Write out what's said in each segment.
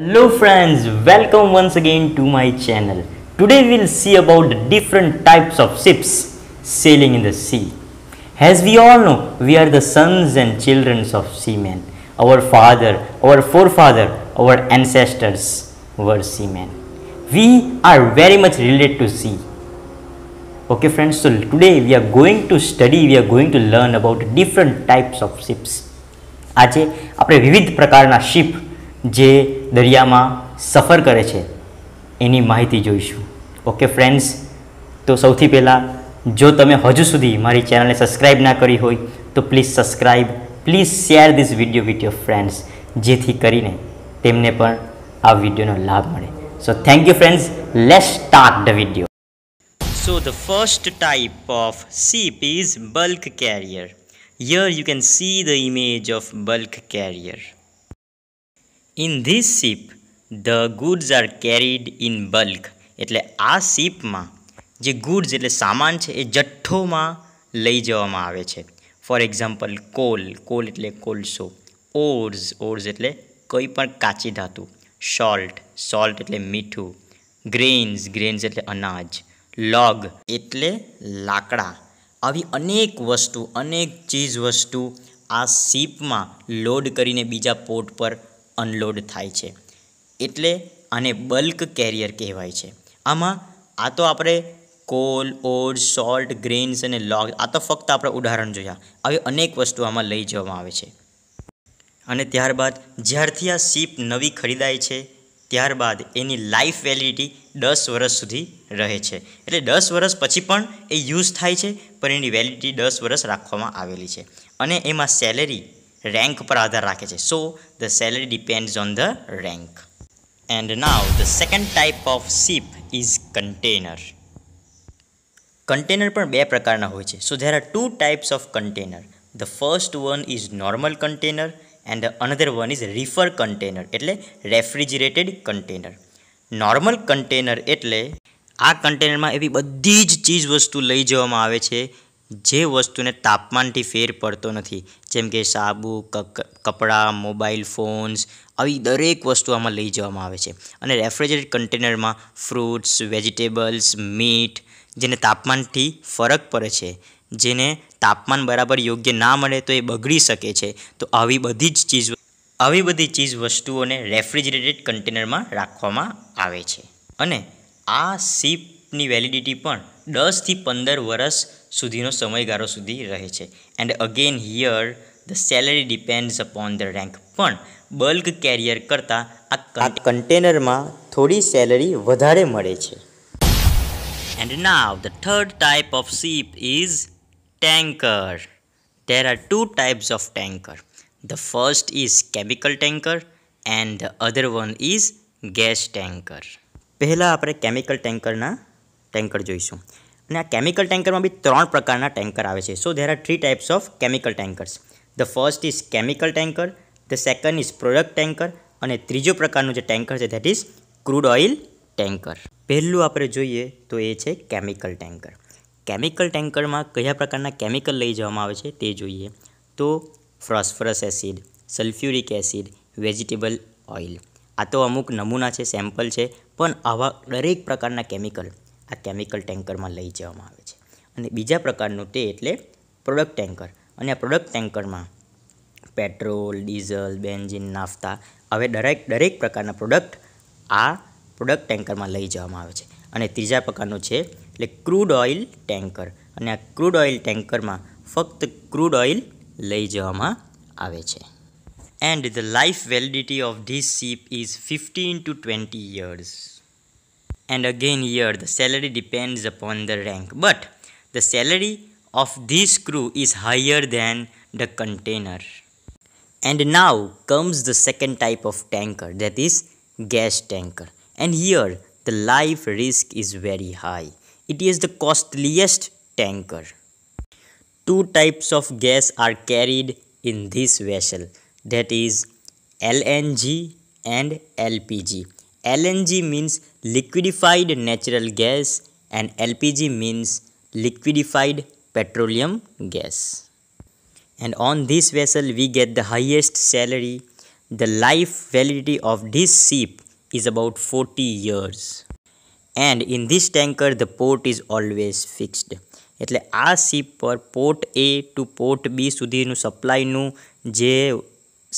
Hello friends, welcome once again to my channel. Today we'll see about the different types of ships sailing in the sea. As we all know, we are the sons and children of seamen. Our father, our forefather, our ancestors were seamen. We are very much related to sea. Okay friends, so today we are going to study, we are going to learn about different types of ships. આજે આપણે વિવિધ પ્રકારના ship જે દરિયામાં સફર કરે છે એની માહિતી જોઈશું ઓકે ફ્રેન્ડ્સ તો સૌથી પહેલાં જો તમે હજુ સુધી મારી ચેનલને સબસ્ક્રાઈબ ના કરી હોય તો please subscribe please share this video with your friends જેથી કરીને તેમને પણ આ વિડીયોનો લાભ મળે so thank you friends let start the video so the first type of ship is bulk carrier here you can see the image of bulk carrier in this ship the goods are carried in bulk એટલે આ શીપમાં જે goods એટલે સામાન છે એ જથ્થોમાં લઈ જવામાં આવે છે ફોર એક્ઝામ્પલ કોલ કોલ એટલે કોલસો ઓર્સ ઓર્સ એટલે કોઈ પણ કાચી ધાતુ સોલ્ટ સોલ્ટ એટલે મીઠું ગ્રેન્સ ગ્રેન્સ એટલે અનાજ લોગ એટલે લાકડા આવી અનેક વસ્તુ અનેક ચીજ વસ્તુ આ શીપમાં લોડ કરીને બીજા પોર્ટ પર અનલોડ થાય છે એટલે આને બલ્ક કેરિયર કહેવાય છે આમાં આ તો આપણે કોલ ઓટ્સ સોલ્ટ ગ્રેન્સ અને લોગ આ તો ફક્ત આપણે ઉદાહરણ જોયા આવી અનેક વસ્તુ આમાં લઈ જવામાં આવે છે અને ત્યારબાદ જ્યારથી આ શીપ નવી ખરીદાય છે ત્યારબાદ એની લાઈફ વેલિડિટી દસ વર્ષ સુધી રહે છે એટલે દસ વર્ષ પછી પણ એ યુઝ થાય છે પણ એની વેલિડિટી દસ વર્ષ રાખવામાં આવેલી છે અને એમાં સેલેરી રેન્ક પર આધાર રાખે છે so the salary depends on the rank and now the second type of ship is container container પણ બે પ્રકારના હોય છે so there are two types of container the first one is normal container and another one is reefer container એટલે refrigerated container normal container એટલે આ કન્ટેનરમાં એવી બધી જ ચીજ વસ્તુ લઈ જવામાં આવે છે જે વસ્તુને તાપમાનથી ફેર પડતો નથી જેમ કે સાબુ કપડાં મોબાઈલ ફોન્સ આવી દરેક વસ્તુ આમાં લઈ જવામાં આવે છે અને રેફ્રિજરેટ કન્ટેનરમાં ફ્રૂટ્સ વેજીટેબલ્સ મીટ જેને તાપમાનથી ફરક પડે છે જેને તાપમાન બરાબર યોગ્ય ના મળે તો એ બગડી શકે છે તો આવી બધી જ ચીજ આવી બધી ચીજ વસ્તુઓને રેફ્રિજરેટેડ કન્ટેનરમાં રાખવામાં આવે છે અને આ સીપની વેલિડિટી પણ દસથી પંદર વર્ષ સુધીનો સમયગાળો સુધી રહે છે and again here the salary depends upon the rank પણ બલ્ક કેરિયર કરતાં આ કન્ટેનરમાં થોડી સેલરી વધારે મળે છે and now the third type of ship is tanker there are two types of tanker the first is chemical tanker and the other one is gas tanker પહેલાં આપણે કેમિકલ ટેન્કરના ટેન્કર જોઈશું અને આ કેમિકલ ટેન્કરમાં બી ત્રણ પ્રકારના ટેન્કર આવે છે so there are three types of chemical tankers the first is chemical tanker the second is product tanker અને ત્રીજો પ્રકારનું જે ટેન્કર છે that is crude oil tanker પહેલું આપણે જોઈએ તો એ છે કેમિકલ ટેન્કર કેમિકલ ટેન્કરમાં કયા પ્રકારના કેમિકલ લઈ જવામાં આવે છે તે જોઈએ તો phosphorus acid sulphuric acid vegetable oil આ તો અમુક નમૂના છે સેમ્પલ છે પણ આવા દરેક પ્રકારના કેમિકલ આ કેમિકલ ટેન્કરમાં લઈ જવામાં આવે છે અને બીજા પ્રકારનું તે એટલે પ્રોડક્ટ ટેન્કર અને આ પ્રોડક્ટ ટેન્કરમાં પેટ્રોલ ડીઝલ બેન્ઝિન નાફતા હવે દરેક દરેક પ્રકારના પ્રોડક્ટ આ પ્રોડક્ટ ટેન્કરમાં લઈ જવામાં આવે છે અને ત્રીજા પ્રકારનું છે એટલે ક્રૂડ ઓઇલ ટેન્કર અને આ ક્રૂડ ઓઇલ ટેન્કરમાં ફક્ત ક્રૂડ ઓઇલ લઈ જવામાં આવે છે and the life validity of this ship is fifteen to twenty years and again here the salary depends upon the rank but the salary of this crew is higher than the container and now comes the second type of tanker that is gas tanker and here the life risk is very high it is the costliest tanker two types of gas are carried in this vessel that is LNG and LPG LNG means liquefied natural gas and LPG means liquefied petroleum gas. And on this vessel we get the highest salary. The life validity of this ship is about 40 years. And in this tanker the port is always fixed. એટલે આ ship પર port A to port B સુધીનું સપ્લાયનું જે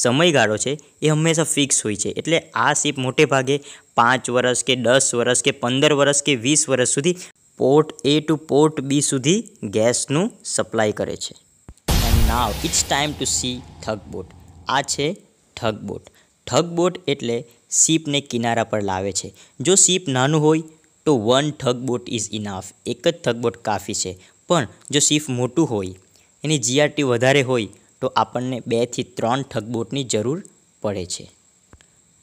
સમયગાળો છે એ હંમેશા fix હોય છે એટલે આ શિપ મોટે ભાગે પાંચ વર્ષ કે દસ વર્ષ કે પંદર વર્ષ કે વીસ વર્ષ સુધી port A to port B સુધી ગેસનું સપ્લાય કરે છે and now it's time to see boat આ છે ઠગ બોટ ઠગ બોટ એટલે શીપને કિનારા પર લાવે છે જો શીપ નાનું હોય તો one tug boat is enough એક જ ઠગબોટ કાફી છે પણ જો શીપ મોટું હોય એની જીઆરટી વધારે હોય તો આપણને બેથી ત્રણ ઠગબોટની જરૂર પડે છે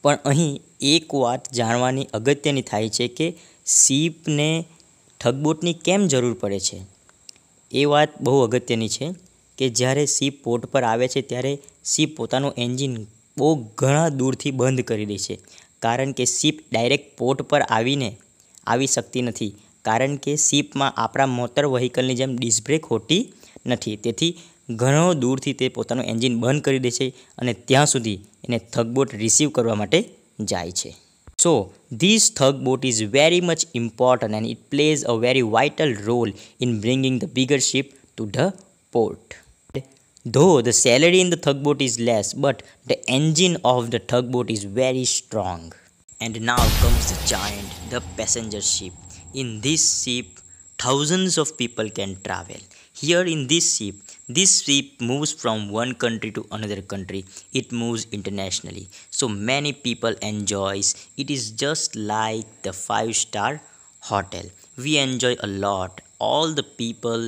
પણ અહીં એક વાત જાણવાની અગત્યની થાય છે કે સીપને ઠગબોટની કેમ જરૂર પડે છે એ વાત બહુ અગત્યની છે કે જ્યારે સીપ પોર્ટ પર આવે છે ત્યારે સીપ પોતાનું એન્જિન બહુ ઘણા દૂરથી બંધ કરી દે છે કારણ કે સીપ ડાયરેક્ટ પોર્ટ પર આવીને આવી શકતી નથી કારણ કે સીપમાં આપણા મોટર વ્હીકલની જેમ ડિસ્ક હોતી નથી તેથી ઘણો દૂરથી તે પોતાનું એન્જિન બંધ કરી દે છે અને ત્યાં સુધી એને થગબોટ રિસીવ કરવા માટે જાય છે so this tugboat is very much important and it plays a very vital role in bringing the bigger ship to the port though the salary in the tugboat is less but the engine of the tugboat is very strong and now comes the giant, the passenger ship. In this ship, thousands of people can travel here in this ship, this ship moves from one country to another country it moves internationally so many people enjoys it is just like the five star hotel we enjoy a lot all the people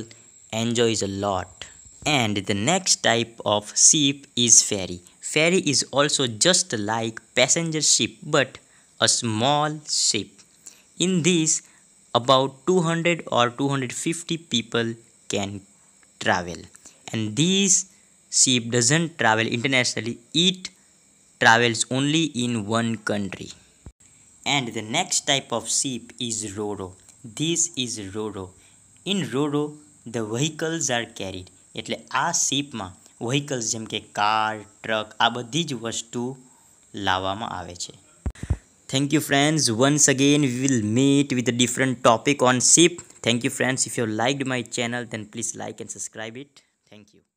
enjoys a lot and the next type of ship is ferry ferry is also just like passenger ship but a small ship in this about 200 or 250 people can travel and this sheep doesn't travel internationally it travels only in one country and the next type of sheep is roro this is roro in roro the vehicles are carried એટલે આ શીપમાં vehicles જેમ કે car truck આ બધી જ વસ્તુ લાવવામાં આવે છે thank you friends once again we will meet with a different topic on sheep thank you friends if you liked my channel then please like and subscribe it Thank you.